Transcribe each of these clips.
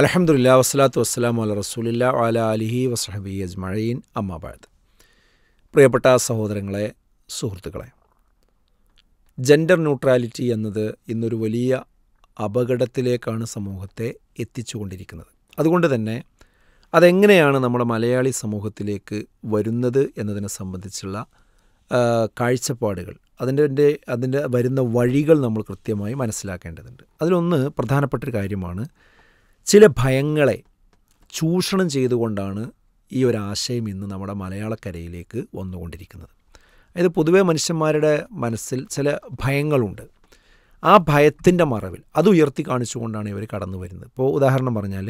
അലഹമുല്ല വസ്സലാത്തു വസ്സലാം അല റസൂലില്ല അല അലിഹി വസ്ഹബി അജ്മഴീൻ അമ്മാബാദ് പ്രിയപ്പെട്ട സഹോദരങ്ങളെ സുഹൃത്തുക്കളെ ജെൻഡർ ന്യൂട്രാലിറ്റി എന്നത് ഇന്നൊരു വലിയ അപകടത്തിലേക്കാണ് സമൂഹത്തെ എത്തിച്ചുകൊണ്ടിരിക്കുന്നത് അതുകൊണ്ട് തന്നെ അതെങ്ങനെയാണ് നമ്മുടെ മലയാളി സമൂഹത്തിലേക്ക് വരുന്നത് എന്നതിനെ സംബന്ധിച്ചുള്ള കാഴ്ചപ്പാടുകൾ അതിൻ്റെ അതിൻ്റെ വരുന്ന വഴികൾ നമ്മൾ കൃത്യമായി മനസ്സിലാക്കേണ്ടതുണ്ട് അതിലൊന്ന് പ്രധാനപ്പെട്ട ഒരു കാര്യമാണ് ചില ഭയങ്ങളെ ചൂഷണം ചെയ്തുകൊണ്ടാണ് ഈ ഒരു ആശയം ഇന്ന് നമ്മുടെ മലയാളക്കരയിലേക്ക് വന്നുകൊണ്ടിരിക്കുന്നത് അതായത് പൊതുവേ മനുഷ്യന്മാരുടെ മനസ്സിൽ ചില ഭയങ്ങളുണ്ട് ആ ഭയത്തിൻ്റെ മറവിൽ അത് ഉയർത്തി കാണിച്ചുകൊണ്ടാണ് ഇവർ കടന്നു വരുന്നത് ഇപ്പോൾ ഉദാഹരണം പറഞ്ഞാൽ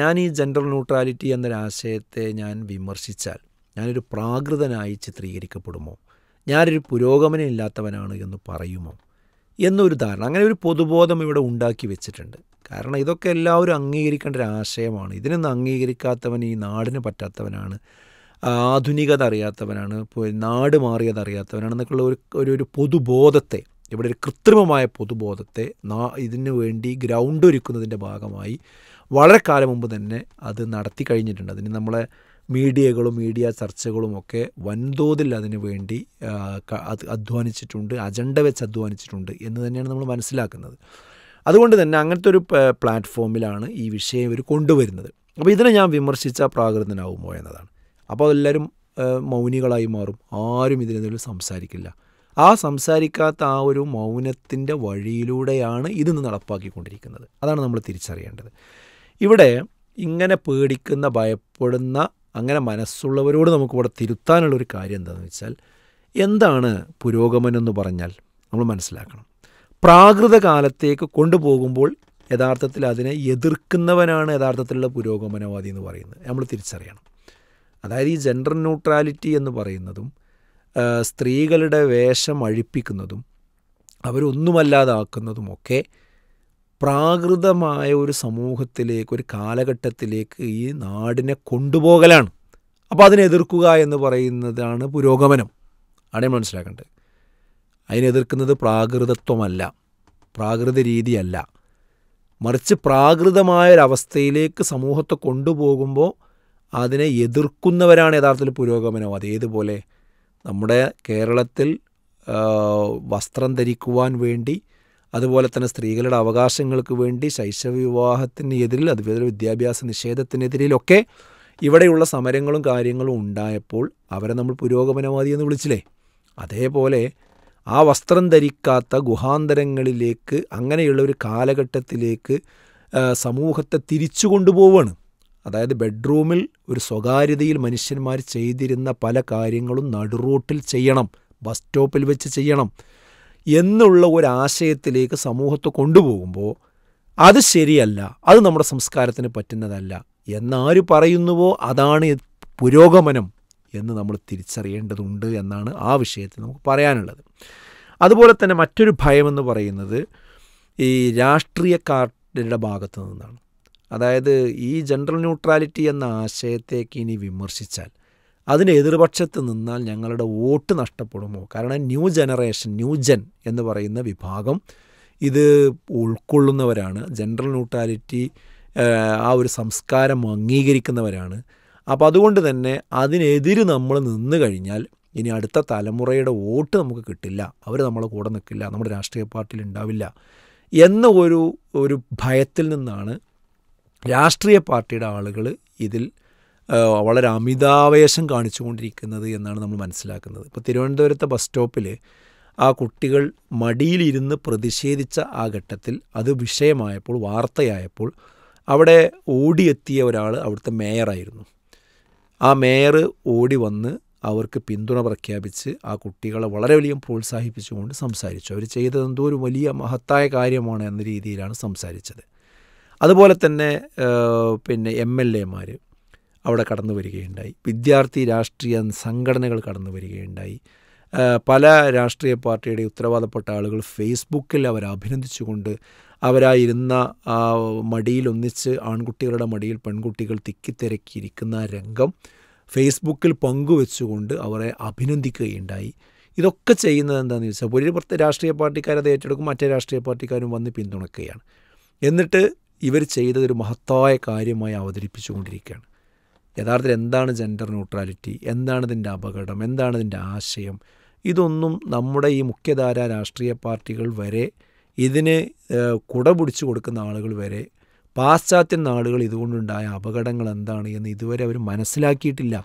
ഞാൻ ഈ ജെൻഡർ ന്യൂട്രാലിറ്റി എന്നൊരാശയത്തെ ഞാൻ വിമർശിച്ചാൽ ഞാനൊരു പ്രാകൃതനായി ചിത്രീകരിക്കപ്പെടുമോ ഞാനൊരു പുരോഗമനം ഇല്ലാത്തവനാണ് എന്ന് പറയുമോ എന്നൊരു ധാരണ അങ്ങനെ ഒരു പൊതുബോധം ഇവിടെ ഉണ്ടാക്കി വെച്ചിട്ടുണ്ട് കാരണം ഇതൊക്കെ എല്ലാവരും അംഗീകരിക്കേണ്ട ഒരു ആശയമാണ് ഇതിനൊന്നും അംഗീകരിക്കാത്തവൻ ഈ നാടിന് പറ്റാത്തവനാണ് ആധുനികത അറിയാത്തവനാണ് നാട് മാറിയത് അറിയാത്തവനാണ് എന്നൊക്കെയുള്ള ഒരു ഒരു പൊതുബോധത്തെ ഇവിടെ ഒരു കൃത്രിമമായ പൊതുബോധത്തെ നാ ഇതിനു വേണ്ടി ഗ്രൗണ്ട് ഒരുക്കുന്നതിൻ്റെ ഭാഗമായി വളരെ കാലം മുമ്പ് തന്നെ അത് നടത്തി കഴിഞ്ഞിട്ടുണ്ട് അതിന് നമ്മളെ മീഡിയകളും മീഡിയ ചർച്ചകളും ഒക്കെ വൻതോതിൽ അതിനു വേണ്ടി അധ്വാനിച്ചിട്ടുണ്ട് അജണ്ട വെച്ച് അധ്വാനിച്ചിട്ടുണ്ട് എന്ന് തന്നെയാണ് നമ്മൾ മനസ്സിലാക്കുന്നത് അതുകൊണ്ട് തന്നെ അങ്ങനത്തെ ഒരു പ്ലാറ്റ്ഫോമിലാണ് ഈ വിഷയം ഇവർ കൊണ്ടുവരുന്നത് അപ്പോൾ ഇതിനെ ഞാൻ വിമർശിച്ച പ്രാകൃതനാവുമോ എന്നതാണ് അപ്പോൾ എല്ലാവരും മൗനികളായി മാറും ആരും ഇതിനെതിരെ സംസാരിക്കില്ല ആ സംസാരിക്കാത്ത ആ ഒരു മൗനത്തിൻ്റെ വഴിയിലൂടെയാണ് ഇത് നടപ്പാക്കിക്കൊണ്ടിരിക്കുന്നത് അതാണ് നമ്മൾ തിരിച്ചറിയേണ്ടത് ഇവിടെ ഇങ്ങനെ പേടിക്കുന്ന ഭയപ്പെടുന്ന അങ്ങനെ മനസ്സുള്ളവരോട് നമുക്കിവിടെ തിരുത്താനുള്ളൊരു കാര്യം എന്താണെന്ന് വെച്ചാൽ എന്താണ് പുരോഗമനം എന്ന് പറഞ്ഞാൽ നമ്മൾ മനസ്സിലാക്കണം പ്രാകൃത കൊണ്ടുപോകുമ്പോൾ യഥാർത്ഥത്തിൽ അതിനെ എതിർക്കുന്നവനാണ് യഥാർത്ഥത്തിലുള്ള പുരോഗമനവാദി എന്ന് പറയുന്നത് നമ്മൾ തിരിച്ചറിയണം അതായത് ഈ ജെൻഡർ ന്യൂട്രാലിറ്റി എന്ന് പറയുന്നതും സ്ത്രീകളുടെ വേഷം അഴിപ്പിക്കുന്നതും അവരൊന്നുമല്ലാതാക്കുന്നതുമൊക്കെ പ്രാകൃതമായ ഒരു സമൂഹത്തിലേക്ക് ഒരു കാലഘട്ടത്തിലേക്ക് ഈ നാടിനെ കൊണ്ടുപോകലാണ് അപ്പോൾ അതിനെ എതിർക്കുക എന്ന് പറയുന്നതാണ് പുരോഗമനം ആണ് മനസ്സിലാക്കേണ്ടത് അതിനെതിർക്കുന്നത് പ്രാകൃതത്വമല്ല പ്രാകൃത രീതിയല്ല മറിച്ച് പ്രാകൃതമായൊരവസ്ഥയിലേക്ക് സമൂഹത്തെ കൊണ്ടുപോകുമ്പോൾ അതിനെ എതിർക്കുന്നവരാണ് യഥാർത്ഥത്തിൽ പുരോഗമനം അതേതുപോലെ നമ്മുടെ കേരളത്തിൽ വസ്ത്രം ധരിക്കുവാൻ വേണ്ടി അതുപോലെ തന്നെ സ്ത്രീകളുടെ അവകാശങ്ങൾക്ക് വേണ്ടി ശൈശവ എതിരിൽ അതുപോലെ വിദ്യാഭ്യാസ നിഷേധത്തിനെതിരിലൊക്കെ ഇവിടെയുള്ള സമരങ്ങളും കാര്യങ്ങളും ഉണ്ടായപ്പോൾ അവരെ നമ്മൾ പുരോഗമനവാദി എന്ന് വിളിച്ചില്ലേ അതേപോലെ ആ വസ്ത്രം ധരിക്കാത്ത ഗുഹാന്തരങ്ങളിലേക്ക് അങ്ങനെയുള്ള ഒരു കാലഘട്ടത്തിലേക്ക് സമൂഹത്തെ തിരിച്ചു കൊണ്ടുപോവാണ് അതായത് ബെഡ്റൂമിൽ ഒരു സ്വകാര്യതയിൽ മനുഷ്യന്മാർ ചെയ്തിരുന്ന പല കാര്യങ്ങളും നടുറോട്ടിൽ ചെയ്യണം ബസ് സ്റ്റോപ്പിൽ വെച്ച് ചെയ്യണം എന്നുള്ള ഒരാശയത്തിലേക്ക് സമൂഹത്തെ കൊണ്ടുപോകുമ്പോൾ അത് ശരിയല്ല അത് നമ്മുടെ സംസ്കാരത്തിന് പറ്റുന്നതല്ല എന്നാര് പറയുന്നുവോ അതാണ് പുരോഗമനം എന്ന് നമ്മൾ തിരിച്ചറിയേണ്ടതുണ്ട് എന്നാണ് ആ വിഷയത്തിൽ നമുക്ക് പറയാനുള്ളത് അതുപോലെ തന്നെ മറ്റൊരു ഭയമെന്ന് പറയുന്നത് ഈ രാഷ്ട്രീയക്കാരുടെ ഭാഗത്തു നിന്നാണ് അതായത് ഈ ജനറൽ ന്യൂട്രാലിറ്റി എന്ന ആശയത്തേക്ക് ഇനി വിമർശിച്ചാൽ അതിന് എതിർപക്ഷത്ത് നിന്നാൽ ഞങ്ങളുടെ വോട്ട് നഷ്ടപ്പെടുമോ കാരണം ന്യൂ ജനറേഷൻ ന്യൂ ജൻ എന്ന് പറയുന്ന വിഭാഗം ഇത് ഉൾക്കൊള്ളുന്നവരാണ് ജനറൽ ന്യൂട്രാലിറ്റി ആ ഒരു സംസ്കാരം അംഗീകരിക്കുന്നവരാണ് അപ്പോൾ അതുകൊണ്ട് തന്നെ അതിനെതിര് നമ്മൾ നിന്ന് കഴിഞ്ഞാൽ ഇനി അടുത്ത തലമുറയുടെ വോട്ട് നമുക്ക് കിട്ടില്ല അവർ നമ്മളെ കൂടെ നിൽക്കില്ല നമ്മുടെ രാഷ്ട്രീയ പാർട്ടിയിൽ ഉണ്ടാവില്ല എന്ന ഒരു ഒരു ഭയത്തിൽ നിന്നാണ് രാഷ്ട്രീയ പാർട്ടിയുടെ ആളുകൾ ഇതിൽ വളരെ അമിതാവേശം കാണിച്ചുകൊണ്ടിരിക്കുന്നത് എന്നാണ് നമ്മൾ മനസ്സിലാക്കുന്നത് ഇപ്പോൾ തിരുവനന്തപുരത്തെ ബസ് സ്റ്റോപ്പിൽ ആ കുട്ടികൾ മടിയിലിരുന്ന് പ്രതിഷേധിച്ച ആ ഘട്ടത്തിൽ അത് വിഷയമായപ്പോൾ വാർത്തയായപ്പോൾ അവിടെ ഓടിയെത്തിയ ഒരാൾ അവിടുത്തെ മേയറായിരുന്നു ആ മേയർ ഓടി വന്ന് അവർക്ക് പിന്തുണ പ്രഖ്യാപിച്ച് ആ കുട്ടികളെ വളരെ വലിയ പ്രോത്സാഹിപ്പിച്ചുകൊണ്ട് സംസാരിച്ചു അവർ ചെയ്തത് എന്തോ ഒരു വലിയ മഹത്തായ കാര്യമാണ് എന്ന രീതിയിലാണ് സംസാരിച്ചത് അതുപോലെ തന്നെ പിന്നെ എം എൽ എമാർ അവിടെ കടന്നു വരികയുണ്ടായി വിദ്യാർത്ഥി രാഷ്ട്രീയ സംഘടനകൾ കടന്നു വരികയുണ്ടായി പല രാഷ്ട്രീയ പാർട്ടിയുടെ ഉത്തരവാദപ്പെട്ട ആളുകൾ ഫേസ്ബുക്കിൽ അവരെ അഭിനന്ദിച്ചുകൊണ്ട് അവരായിരുന്ന മടിയിൽ ഒന്നിച്ച് ആൺകുട്ടികളുടെ മടിയിൽ പെൺകുട്ടികൾ തിക്കിത്തിരക്കിയിരിക്കുന്ന രംഗം ഫേസ്ബുക്കിൽ പങ്കുവെച്ചുകൊണ്ട് അവരെ അഭിനന്ദിക്കുകയുണ്ടായി ഇതൊക്കെ ചെയ്യുന്നത് എന്താണെന്ന് ചോദിച്ചാൽ ഒരു പ്രത്യേക രാഷ്ട്രീയ പാർട്ടിക്കാരത് ഏറ്റെടുക്കും മറ്റേ രാഷ്ട്രീയ പാർട്ടിക്കാരും വന്ന് പിന്തുണയ്ക്കുകയാണ് എന്നിട്ട് ഇവർ ചെയ്തതൊരു ഒരു മഹത്തായ കാര്യമായി അവതരിപ്പിച്ചുകൊണ്ടിരിക്കുകയാണ് യഥാർത്ഥത്തിൽ എന്താണ് ജെൻഡർ ന്യൂട്രാലിറ്റി എന്താണ് ഇതിൻ്റെ അപകടം എന്താണ് ഇതിൻ്റെ ആശയം ഇതൊന്നും നമ്മുടെ ഈ മുഖ്യധാര രാഷ്ട്രീയ പാർട്ടികൾ വരെ ഇതിന് കുട പിടിച്ചു കൊടുക്കുന്ന ആളുകൾ വരെ പാശ്ചാത്യ നാടുകൾ ഇതുകൊണ്ടുണ്ടായ അപകടങ്ങൾ എന്താണ് എന്ന് ഇതുവരെ അവർ മനസ്സിലാക്കിയിട്ടില്ല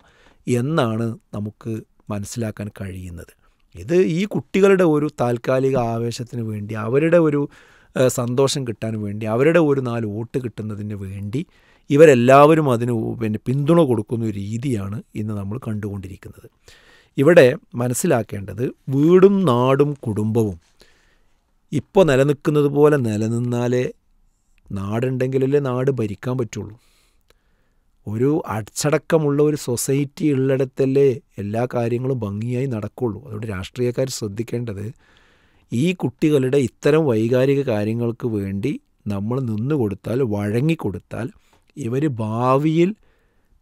എന്നാണ് നമുക്ക് മനസ്സിലാക്കാൻ കഴിയുന്നത് ഇത് ഈ കുട്ടികളുടെ ഒരു താൽക്കാലിക ആവേശത്തിന് വേണ്ടി അവരുടെ ഒരു സന്തോഷം കിട്ടാൻ വേണ്ടി അവരുടെ ഒരു നാല് വോട്ട് കിട്ടുന്നതിന് വേണ്ടി ഇവരെല്ലാവരും അതിന് പിന്നെ പിന്തുണ കൊടുക്കുന്ന രീതിയാണ് ഇന്ന് നമ്മൾ കണ്ടുകൊണ്ടിരിക്കുന്നത് ഇവിടെ മനസ്സിലാക്കേണ്ടത് വീടും നാടും കുടുംബവും ഇപ്പോൾ നിലനിൽക്കുന്നത് പോലെ നിലനിന്നാലേ നാടുണ്ടെങ്കിലല്ലേ നാട് ഭരിക്കാൻ പറ്റുള്ളൂ ഒരു അച്ചടക്കമുള്ള ഒരു സൊസൈറ്റി ഉള്ളിടത്തല്ലേ എല്ലാ കാര്യങ്ങളും ഭംഗിയായി നടക്കുള്ളൂ അതുകൊണ്ട് രാഷ്ട്രീയക്കാർ ശ്രദ്ധിക്കേണ്ടത് ഈ കുട്ടികളുടെ ഇത്തരം വൈകാരിക കാര്യങ്ങൾക്ക് വേണ്ടി നമ്മൾ നിന്നുകൊടുത്താൽ വഴങ്ങിക്കൊടുത്താൽ ഇവർ ഭാവിയിൽ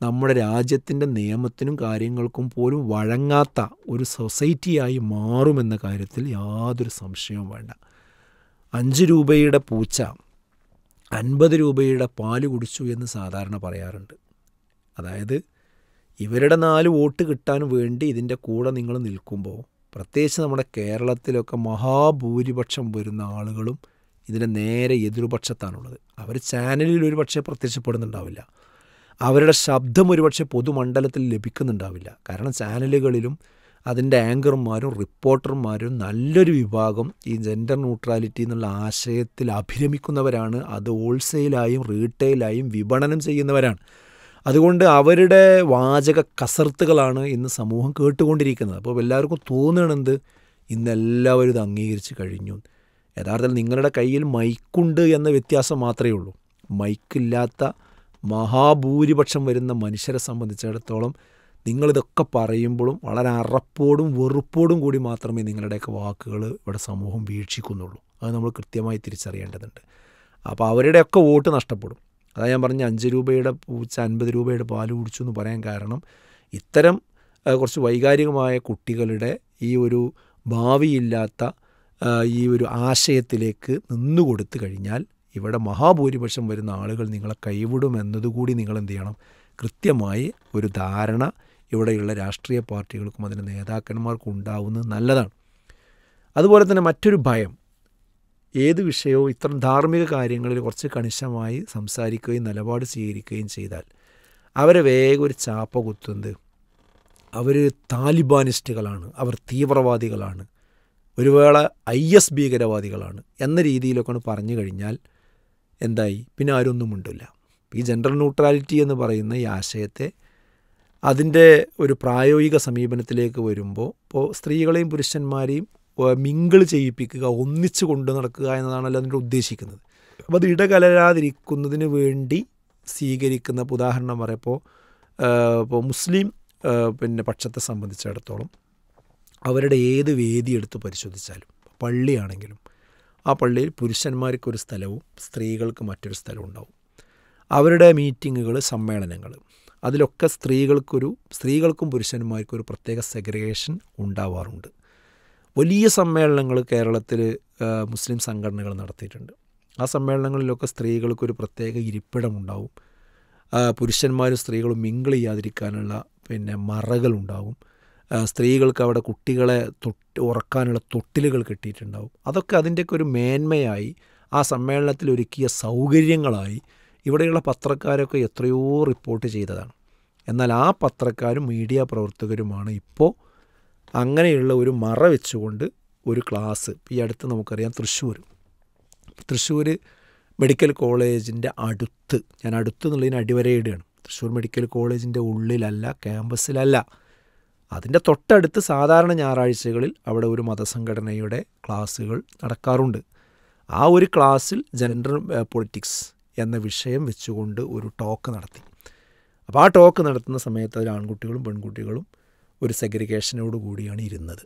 നമ്മുടെ രാജ്യത്തിൻ്റെ നിയമത്തിനും കാര്യങ്ങൾക്കും പോലും വഴങ്ങാത്ത ഒരു സൊസൈറ്റിയായി മാറുമെന്ന കാര്യത്തിൽ യാതൊരു സംശയവും വേണ്ട അഞ്ച് രൂപയുടെ പൂച്ച അൻപത് രൂപയുടെ പാല് കുടിച്ചു എന്ന് സാധാരണ പറയാറുണ്ട് അതായത് ഇവരുടെ നാല് വോട്ട് കിട്ടാൻ വേണ്ടി ഇതിൻ്റെ കൂടെ നിങ്ങൾ നിൽക്കുമ്പോൾ പ്രത്യേകിച്ച് നമ്മുടെ കേരളത്തിലൊക്കെ മഹാഭൂരിപക്ഷം വരുന്ന ആളുകളും ഇതിൻ്റെ നേരെ എതിർപക്ഷത്താണുള്ളത് അവർ ചാനലിൽ ഒരു പക്ഷേ പ്രത്യക്ഷപ്പെടുന്നുണ്ടാവില്ല അവരുടെ ശബ്ദം ഒരുപക്ഷെ പൊതുമണ്ഡലത്തിൽ ലഭിക്കുന്നുണ്ടാവില്ല കാരണം ചാനലുകളിലും അതിൻ്റെ ആങ്കർമാരും റിപ്പോർട്ടർമാരും നല്ലൊരു വിഭാഗം ഈ ജെൻഡർ ന്യൂട്രാലിറ്റി എന്നുള്ള ആശയത്തിൽ അഭിരമിക്കുന്നവരാണ് അത് ഹോൾസെയിലായും റീറ്റെയിലായും വിപണനം ചെയ്യുന്നവരാണ് അതുകൊണ്ട് അവരുടെ വാചക കസർത്തുകളാണ് ഇന്ന് സമൂഹം കേട്ടുകൊണ്ടിരിക്കുന്നത് അപ്പോൾ എല്ലാവർക്കും തോന്നണത് ഇന്നെല്ലാവരും ഇത് അംഗീകരിച്ച് കഴിഞ്ഞു യഥാർത്ഥത്തിൽ നിങ്ങളുടെ കയ്യിൽ മൈക്കുണ്ട് എന്ന വ്യത്യാസം മാത്രമേ ഉള്ളൂ മൈക്കില്ലാത്ത മഹാഭൂരിപക്ഷം വരുന്ന മനുഷ്യരെ സംബന്ധിച്ചിടത്തോളം നിങ്ങളിതൊക്കെ പറയുമ്പോഴും വളരെ അറപ്പോടും വെറുപ്പോടും കൂടി മാത്രമേ നിങ്ങളുടെയൊക്കെ വാക്കുകൾ ഇവിടെ സമൂഹം വീക്ഷിക്കുന്നുള്ളൂ അത് നമ്മൾ കൃത്യമായി തിരിച്ചറിയേണ്ടതുണ്ട് അപ്പോൾ അവരുടെയൊക്കെ വോട്ട് നഷ്ടപ്പെടും അതാ ഞാൻ പറഞ്ഞ അഞ്ച് രൂപയുടെ പൂച്ച അൻപത് രൂപയുടെ പാല് കുടിച്ചു എന്ന് പറയാൻ കാരണം ഇത്തരം കുറച്ച് വൈകാരികമായ കുട്ടികളുടെ ഈ ഒരു ഭാവിയില്ലാത്ത ഈ ഒരു ആശയത്തിലേക്ക് നിന്നു കൊടുത്തു കഴിഞ്ഞാൽ ഇവിടെ മഹാഭൂരിപക്ഷം വരുന്ന ആളുകൾ നിങ്ങളെ കൈവിടുമെന്നതുകൂടി നിങ്ങൾ എന്ത് ചെയ്യണം കൃത്യമായി ഒരു ധാരണ ഇവിടെയുള്ള രാഷ്ട്രീയ പാർട്ടികൾക്കും അതിൻ്റെ നേതാക്കന്മാർക്കും ഉണ്ടാവുന്നത് നല്ലതാണ് അതുപോലെ തന്നെ മറ്റൊരു ഭയം ഏത് വിഷയവും ഇത്തരം ധാർമ്മിക കാര്യങ്ങളിൽ കുറച്ച് കണിശമായി സംസാരിക്കുകയും നിലപാട് സ്വീകരിക്കുകയും ചെയ്താൽ അവരെ വേഗം ഒരു ചാപ്പ കുത്തുന്നത് അവർ താലിബാനിസ്റ്റുകളാണ് അവർ തീവ്രവാദികളാണ് ഒരു വേള ഐ എസ് ഭീകരവാദികളാണ് എന്ന രീതിയിലൊക്കെയാണ് പറഞ്ഞു കഴിഞ്ഞാൽ എന്തായി പിന്നെ ആരൊന്നും ഉണ്ടില്ല ഈ ജെൻഡർ ന്യൂട്രാലിറ്റി എന്ന് പറയുന്ന ഈ ആശയത്തെ അതിൻ്റെ ഒരു പ്രായോഗിക സമീപനത്തിലേക്ക് വരുമ്പോൾ ഇപ്പോൾ സ്ത്രീകളെയും പുരുഷന്മാരെയും മിങ്കിൾ ചെയ്യിപ്പിക്കുക ഒന്നിച്ചു കൊണ്ടു നടക്കുക എന്നതാണല്ലോ അതിൻ്റെ ഉദ്ദേശിക്കുന്നത് അപ്പോൾ അത് ഇടകലരാതിരിക്കുന്നതിന് വേണ്ടി സ്വീകരിക്കുന്ന ഉദാഹരണം പറയപ്പോൾ ഇപ്പോൾ മുസ്ലിം പിന്നെ പക്ഷത്തെ സംബന്ധിച്ചിടത്തോളം അവരുടെ ഏത് വേദി എടുത്ത് പരിശോധിച്ചാലും പള്ളിയാണെങ്കിലും ആ പള്ളിയിൽ പുരുഷന്മാർക്കൊരു സ്ഥലവും സ്ത്രീകൾക്ക് മറ്റൊരു സ്ഥലവും ഉണ്ടാവും അവരുടെ മീറ്റിങ്ങുകൾ സമ്മേളനങ്ങൾ അതിലൊക്കെ സ്ത്രീകൾക്കൊരു സ്ത്രീകൾക്കും പുരുഷന്മാർക്കും ഒരു പ്രത്യേക സെഗ്രഗേഷൻ ഉണ്ടാവാറുണ്ട് വലിയ സമ്മേളനങ്ങൾ കേരളത്തിൽ മുസ്ലിം സംഘടനകൾ നടത്തിയിട്ടുണ്ട് ആ സമ്മേളനങ്ങളിലൊക്കെ സ്ത്രീകൾക്കൊരു പ്രത്യേക ഇരിപ്പിടമുണ്ടാവും പുരുഷന്മാരും സ്ത്രീകളും മിങ്കിൾ ചെയ്യാതിരിക്കാനുള്ള പിന്നെ മറകളുണ്ടാവും സ്ത്രീകൾക്ക് അവിടെ കുട്ടികളെ തൊട്ട് ഉറക്കാനുള്ള തൊട്ടിലുകൾ കിട്ടിയിട്ടുണ്ടാവും അതൊക്കെ അതിൻ്റെയൊക്കെ ഒരു മേന്മയായി ആ സമ്മേളനത്തിൽ ഒരുക്കിയ സൗകര്യങ്ങളായി ഇവിടെയുള്ള പത്രക്കാരൊക്കെ എത്രയോ റിപ്പോർട്ട് ചെയ്തതാണ് എന്നാൽ ആ പത്രക്കാരും മീഡിയ പ്രവർത്തകരുമാണ് ഇപ്പോൾ അങ്ങനെയുള്ള ഒരു മറ വെച്ചുകൊണ്ട് ഒരു ക്ലാസ് ഈ അടുത്ത് നമുക്കറിയാം തൃശ്ശൂർ തൃശ്ശൂർ മെഡിക്കൽ കോളേജിൻ്റെ അടുത്ത് ഞാൻ അടുത്ത് എന്നുള്ളതിന് അടിവരയിടുകയാണ് തൃശ്ശൂർ മെഡിക്കൽ കോളേജിൻ്റെ ഉള്ളിലല്ല ക്യാമ്പസിലല്ല അതിൻ്റെ തൊട്ടടുത്ത് സാധാരണ ഞായറാഴ്ചകളിൽ അവിടെ ഒരു മതസംഘടനയുടെ ക്ലാസ്സുകൾ നടക്കാറുണ്ട് ആ ഒരു ക്ലാസ്സിൽ ജെൻഡർ പൊളിറ്റിക്സ് എന്ന വിഷയം വെച്ചുകൊണ്ട് ഒരു ടോക്ക് നടത്തി അപ്പോൾ ആ ടോക്ക് നടത്തുന്ന സമയത്ത് അതിൽ ആൺകുട്ടികളും പെൺകുട്ടികളും ഒരു സെഗ്രിഗേഷനോട് കൂടിയാണ് ഇരുന്നത്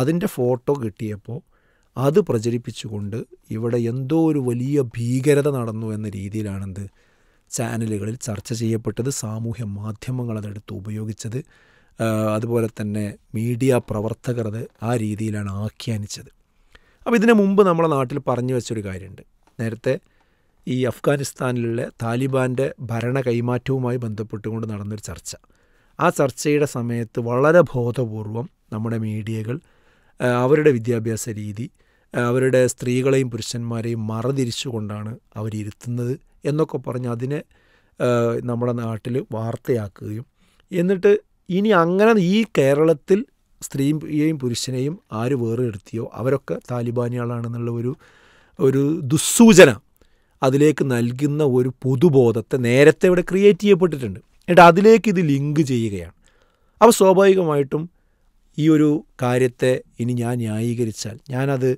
അതിൻ്റെ ഫോട്ടോ കിട്ടിയപ്പോൾ അത് പ്രചരിപ്പിച്ചുകൊണ്ട് ഇവിടെ എന്തോ ഒരു വലിയ ഭീകരത നടന്നു എന്ന രീതിയിലാണെന്ത് ചാനലുകളിൽ ചർച്ച ചെയ്യപ്പെട്ടത് സാമൂഹ്യ മാധ്യമങ്ങൾ അതെടുത്ത് ഉപയോഗിച്ചത് അതുപോലെ തന്നെ മീഡിയ പ്രവർത്തകർ അത് ആ രീതിയിലാണ് ആഖ്യാനിച്ചത് അപ്പോൾ ഇതിനു മുമ്പ് നമ്മുടെ നാട്ടിൽ പറഞ്ഞു വെച്ചൊരു കാര്യമുണ്ട് നേരത്തെ ഈ അഫ്ഗാനിസ്ഥാനിലെ താലിബാൻ്റെ ഭരണ കൈമാറ്റവുമായി ബന്ധപ്പെട്ടുകൊണ്ട് നടന്നൊരു ചർച്ച ആ ചർച്ചയുടെ സമയത്ത് വളരെ ബോധപൂർവം നമ്മുടെ മീഡിയകൾ അവരുടെ വിദ്യാഭ്യാസ രീതി അവരുടെ സ്ത്രീകളെയും പുരുഷന്മാരെയും മറതിരിച്ചുകൊണ്ടാണ് അവരിരുത്തുന്നത് എന്നൊക്കെ പറഞ്ഞ് അതിനെ നമ്മുടെ നാട്ടിൽ വാർത്തയാക്കുകയും എന്നിട്ട് ഇനി അങ്ങനെ ഈ കേരളത്തിൽ സ്ത്രീയെയും പുരുഷനെയും ആര് വേറെ അവരൊക്കെ താലിബാനികളാണെന്നുള്ള ഒരു ഒരു ദുസ്സൂചന അതിലേക്ക് നൽകുന്ന ഒരു പൊതുബോധത്തെ നേരത്തെ ഇവിടെ ക്രിയേറ്റ് ചെയ്യപ്പെട്ടിട്ടുണ്ട് എന്നിട്ട് അതിലേക്ക് ഇത് ലിങ്ക് ചെയ്യുകയാണ് അപ്പോൾ സ്വാഭാവികമായിട്ടും ഈ ഒരു കാര്യത്തെ ഇനി ഞാൻ ന്യായീകരിച്ചാൽ ഞാനത്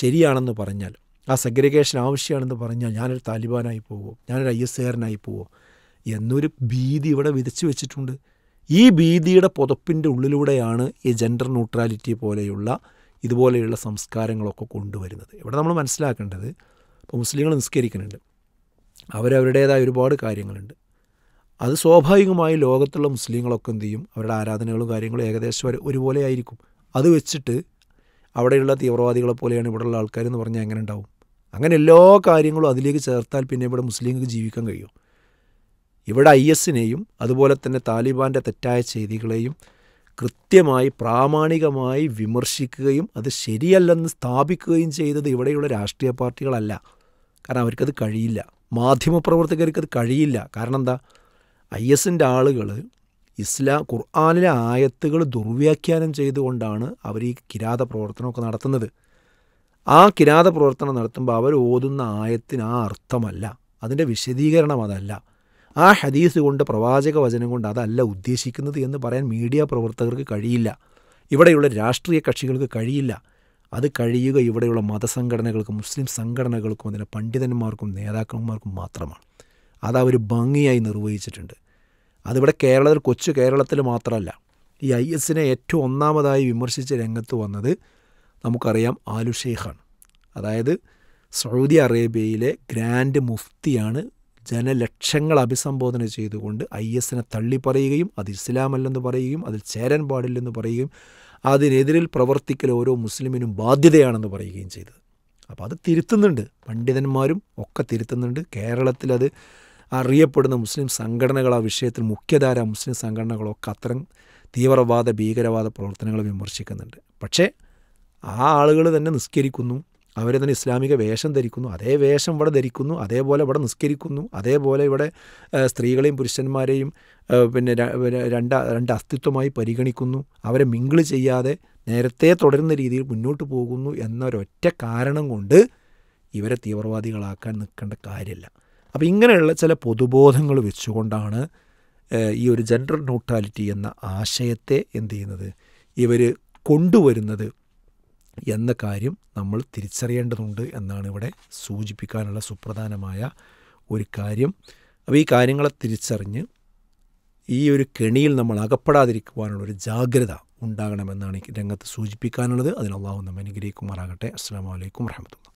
ശരിയാണെന്ന് പറഞ്ഞാൽ ആ സെഗ്രിഗേഷൻ ആവശ്യമാണെന്ന് പറഞ്ഞാൽ ഞാനൊരു താലിബാനായി പോവോ ഞാനൊരു ഐ എസ് കാരനായി പോവോ എന്നൊരു ഭീതി ഇവിടെ വിതച്ചു വെച്ചിട്ടുണ്ട് ഈ ഭീതിയുടെ പുതപ്പിൻ്റെ ഉള്ളിലൂടെയാണ് ഈ ജെൻഡർ ന്യൂട്രാലിറ്റി പോലെയുള്ള ഇതുപോലെയുള്ള സംസ്കാരങ്ങളൊക്കെ കൊണ്ടുവരുന്നത് ഇവിടെ നമ്മൾ മനസ്സിലാക്കേണ്ടത് ഇപ്പോൾ മുസ്ലിങ്ങൾ നിസ്കരിക്കുന്നുണ്ട് അവരവരുടേതായ ഒരുപാട് കാര്യങ്ങളുണ്ട് അത് സ്വാഭാവികമായി ലോകത്തുള്ള മുസ്ലിങ്ങളൊക്കെ എന്ത് ചെയ്യും അവരുടെ ആരാധനകളും കാര്യങ്ങളും ഏകദേശം ഒരുപോലെ ആയിരിക്കും അത് വെച്ചിട്ട് അവിടെയുള്ള തീവ്രവാദികളെ പോലെയാണ് ഇവിടെയുള്ള ആൾക്കാരെന്ന് പറഞ്ഞാൽ എങ്ങനെ ഉണ്ടാവും അങ്ങനെ എല്ലാ കാര്യങ്ങളും അതിലേക്ക് ചേർത്താൽ പിന്നെ ഇവിടെ മുസ്ലിങ്ങൾക്ക് ജീവിക്കാൻ കഴിയും ഇവിടെ ഐ എസിനെയും അതുപോലെ തന്നെ താലിബാൻ്റെ തെറ്റായ ചെയ്തികളെയും കൃത്യമായി പ്രാമാണികമായി വിമർശിക്കുകയും അത് ശരിയല്ലെന്ന് സ്ഥാപിക്കുകയും ചെയ്തത് ഇവിടെയുള്ള രാഷ്ട്രീയ പാർട്ടികളല്ല കാരണം അവർക്കത് കഴിയില്ല മാധ്യമപ്രവർത്തകർക്ക് അത് കഴിയില്ല കാരണം എന്താ ഐ എസിൻ്റെ ആളുകൾ ഇസ്ലാം ഖുർആാനിലെ ആയത്തുകൾ ദുർവ്യാഖ്യാനം ചെയ്തുകൊണ്ടാണ് അവർ ഈ കിരാത പ്രവർത്തനമൊക്കെ നടത്തുന്നത് ആ കിരാത പ്രവർത്തനം നടത്തുമ്പോൾ അവർ ഓതുന്ന ആയത്തിന് ആ അർത്ഥമല്ല അതിൻ്റെ വിശദീകരണം അതല്ല ആ ഹദീസ് കൊണ്ട് പ്രവാചക വചനം കൊണ്ട് അതല്ല ഉദ്ദേശിക്കുന്നത് എന്ന് പറയാൻ മീഡിയ പ്രവർത്തകർക്ക് കഴിയില്ല ഇവിടെയുള്ള രാഷ്ട്രീയ കക്ഷികൾക്ക് കഴിയില്ല അത് കഴിയുക ഇവിടെയുള്ള മതസംഘടനകൾക്കും മുസ്ലിം സംഘടനകൾക്കും അതിലെ പണ്ഡിതന്മാർക്കും നേതാക്കന്മാർക്കും മാത്രമാണ് അത് അവർ ഭംഗിയായി നിർവഹിച്ചിട്ടുണ്ട് അതിവിടെ കേരളത്തിൽ കൊച്ചു കേരളത്തിൽ മാത്രമല്ല ഈ ഐ എസിനെ ഏറ്റവും ഒന്നാമതായി വിമർശിച്ച് രംഗത്ത് വന്നത് നമുക്കറിയാം ആലു ഷെയ്ഖാണ് അതായത് സൗദി അറേബ്യയിലെ ഗ്രാൻഡ് മുഫ്തിയാണ് ജനലക്ഷങ്ങൾ അഭിസംബോധന ചെയ്തുകൊണ്ട് ഐ എസിനെ തള്ളിപ്പറയുകയും അത് ഇസ്ലാമല്ലെന്ന് പറയുകയും അതിൽ ചേരാൻ പാടില്ലെന്ന് പറയുകയും അതിനെതിരിൽ പ്രവർത്തിക്കൽ ഓരോ മുസ്ലിമിനും ബാധ്യതയാണെന്ന് പറയുകയും ചെയ്തത് അപ്പോൾ അത് തിരുത്തുന്നുണ്ട് പണ്ഡിതന്മാരും ഒക്കെ തിരുത്തുന്നുണ്ട് കേരളത്തിലത് അറിയപ്പെടുന്ന മുസ്ലിം സംഘടനകൾ ആ വിഷയത്തിൽ മുഖ്യധാര മുസ്ലിം സംഘടനകളൊക്കെ അത്തരം തീവ്രവാദ ഭീകരവാദ പ്രവർത്തനങ്ങൾ വിമർശിക്കുന്നുണ്ട് പക്ഷേ ആ ആളുകൾ തന്നെ നിസ്കരിക്കുന്നു അവർ തന്നെ ഇസ്ലാമിക വേഷം ധരിക്കുന്നു അതേ വേഷം ഇവിടെ ധരിക്കുന്നു അതേപോലെ ഇവിടെ നിസ്കരിക്കുന്നു അതേപോലെ ഇവിടെ സ്ത്രീകളെയും പുരുഷന്മാരെയും പിന്നെ രണ്ട് രണ്ട് അസ്തിത്വമായി പരിഗണിക്കുന്നു അവരെ മിങ്കിള് ചെയ്യാതെ നേരത്തെ തുടരുന്ന രീതിയിൽ മുന്നോട്ട് പോകുന്നു എന്നൊരൊറ്റ കാരണം കൊണ്ട് ഇവരെ തീവ്രവാദികളാക്കാൻ നിൽക്കേണ്ട കാര്യമില്ല അപ്പോൾ ഇങ്ങനെയുള്ള ചില പൊതുബോധങ്ങൾ വെച്ചുകൊണ്ടാണ് ഈ ഒരു ജെൻഡർ ന്യൂട്രാലിറ്റി എന്ന ആശയത്തെ എന്ത് ചെയ്യുന്നത് ഇവർ കൊണ്ടുവരുന്നത് എന്ന കാര്യം നമ്മൾ തിരിച്ചറിയേണ്ടതുണ്ട് എന്നാണ് ഇവിടെ സൂചിപ്പിക്കാനുള്ള സുപ്രധാനമായ ഒരു കാര്യം അപ്പോൾ ഈ കാര്യങ്ങളെ തിരിച്ചറിഞ്ഞ് ഈ ഒരു കെണിയിൽ നമ്മൾ അകപ്പെടാതിരിക്കുവാനുള്ള ഒരു ജാഗ്രത ഉണ്ടാകണമെന്നാണ് രംഗത്ത് സൂചിപ്പിക്കാനുള്ളത് അതിനുള്ള ഒന്നും നമ്മ അനുഗ്രഹിക്കുമാറാകട്ടെ അസ്സാം വലൈക്കും വരഹമുല്ല